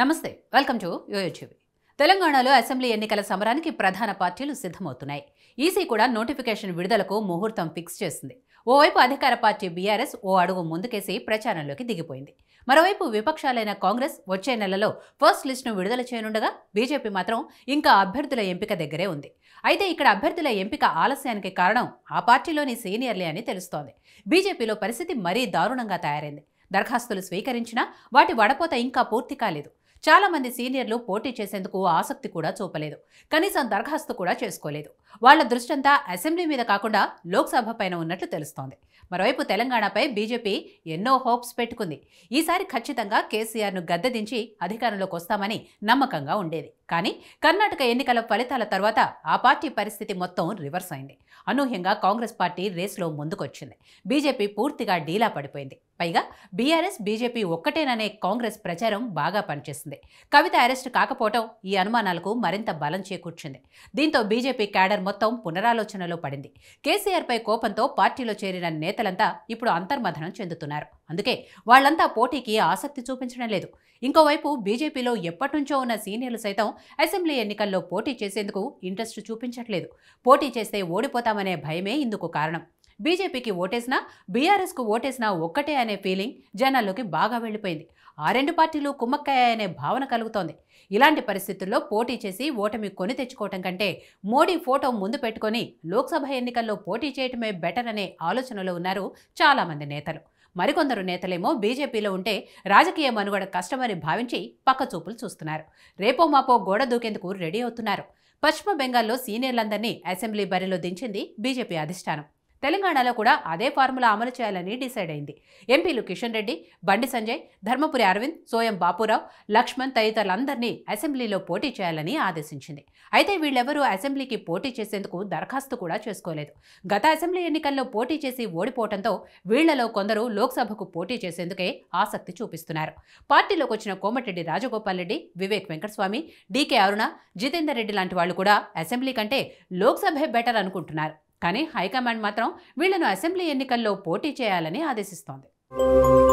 నమస్తే welcome to యోయోచ్యూబీ తెలంగాణలో assembly ఎన్నికల సమరానికి ప్రధాన పార్టీలు సిద్ధమవుతున్నాయి ఈసీ కూడా నోటిఫికేషన్ విడుదలకు ముహూర్తం ఫిక్స్ చేసింది ఓవైపు అధికార పార్టీ బీఆర్ఎస్ ఓ అడుగు ముందుకేసి ప్రచారంలోకి దిగిపోయింది మరోవైపు విపక్షాలైన కాంగ్రెస్ వచ్చే నెలలో ఫస్ట్ లిస్టును విడుదల చేయనుండగా బీజేపీ మాత్రం ఇంకా అభ్యర్థుల ఎంపిక దగ్గరే ఉంది అయితే ఇక్కడ అభ్యర్థుల ఎంపిక ఆలస్యానికి కారణం ఆ పార్టీలోని సీనియర్లే అని తెలుస్తోంది బీజేపీలో పరిస్థితి మరీ దారుణంగా తయారైంది దరఖాస్తులు స్వీకరించినా వాటి వడపోత ఇంకా పూర్తి కాలేదు చాలామంది సీనియర్లు పోటీ చేసేందుకు ఆసక్తి కూడా చూపలేదు కనీసం దరఖాస్తు కూడా చేసుకోలేదు వాళ్ల దృష్టంతా అసెంబ్లీ మీద కాకుండా లోక్సభ పైన ఉన్నట్లు తెలుస్తోంది మరోవైపు తెలంగాణపై బీజేపీ ఎన్నో హోప్స్ పెట్టుకుంది ఈసారి ఖచ్చితంగా కేసీఆర్ను గద్దెదించి అధికారంలోకి వస్తామని నమ్మకంగా ఉండేది కానీ కర్ణాటక ఎన్నికల ఫలితాల తర్వాత ఆ పార్టీ పరిస్థితి మొత్తం రివర్స్ అయింది అనూహ్యంగా కాంగ్రెస్ పార్టీ రేసులో ముందుకొచ్చింది బీజేపీ పూర్తిగా డీలా పడిపోయింది పైగా బీఆర్ఎస్ బీజేపీ ఒక్కటేననే కాంగ్రెస్ ప్రచారం బాగా పనిచేసింది కవిత అరెస్ట్ కాకపోవటం ఈ అనుమానాలకు మరింత బలం చేకూర్చింది దీంతో బీజేపీ క్యాడర్ కేసీఆర్ మొత్తం పునరాలోచనలో పడింది కేసీఆర్పై కోపంతో పార్టీలో చేరిన నేతలంతా ఇప్పుడు అంతర్మథనం చెందుతున్నారు అందుకే వాళ్లంతా పోటీకి ఆసక్తి చూపించడం లేదు ఇంకోవైపు బీజేపీలో ఎప్పటినుంచో ఉన్న సీనియర్లు సైతం అసెంబ్లీ ఎన్నికల్లో పోటీ చేసేందుకు ఇంట్రెస్ట్ చూపించట్లేదు పోటీ చేస్తే ఓడిపోతామనే భయమే ఇందుకు కారణం బీజేపీకి ఓటేసినా బీఆర్ఎస్కు ఓటేసినా ఒక్కటే అనే ఫీలింగ్ జనాల్లోకి బాగా వెళ్ళిపోయింది ఆ రెండు పార్టీలు కుమ్మక్కాయనే భావన కలుగుతోంది ఇలాంటి పరిస్థితుల్లో పోటీ చేసి ఓటమి కొని తెచ్చుకోవటం కంటే మోడీ ఫోటో ముందు పెట్టుకొని లోక్సభ ఎన్నికల్లో పోటీ చేయటమే బెటర్ అనే ఆలోచనలో ఉన్నారు చాలామంది నేతలు మరికొందరు నేతలేమో బీజేపీలో ఉంటే రాజకీయ మనుగడ కష్టమని భావించి పక్కచూపులు చూస్తున్నారు రేపో మాపో గోడ దూకేందుకు రెడీ అవుతున్నారు పశ్చిమ బెంగాల్లో సీనియర్లందరినీ అసెంబ్లీ బరిలో దించింది బీజేపీ అధిష్టానం తెలంగాణలో కూడా అదే ఫార్ములా అమలు చేయాలని డిసైడ్ అయింది ఎంపీలు కిషన్ రెడ్డి బండి సంజయ్ ధర్మపురి అరవింద్ సోయం బాపురావు లక్ష్మణ్ తదితరులందరినీ అసెంబ్లీలో పోటీ చేయాలని ఆదేశించింది అయితే వీళ్ళెవరూ అసెంబ్లీకి పోటీ చేసేందుకు దరఖాస్తు కూడా చేసుకోలేదు గత అసెంబ్లీ ఎన్నికల్లో పోటీ చేసి ఓడిపోవడంతో వీళ్లలో కొందరు లోక్సభకు పోటీ చేసేందుకే ఆసక్తి చూపిస్తున్నారు పార్టీలోకి వచ్చిన కోమటిరెడ్డి రాజగోపాల్ రెడ్డి వివేక్ వెంకటస్వామి డీకే అరుణ జితేందర్ రెడ్డి లాంటి వాళ్ళు కూడా అసెంబ్లీ కంటే లోక్సభే బెటర్ అనుకుంటున్నారు కానీ హైకమాండ్ మాత్రం వీళ్లను అసెంబ్లీ ఎన్నికల్లో పోటీ చేయాలని ఆదేశిస్తోంది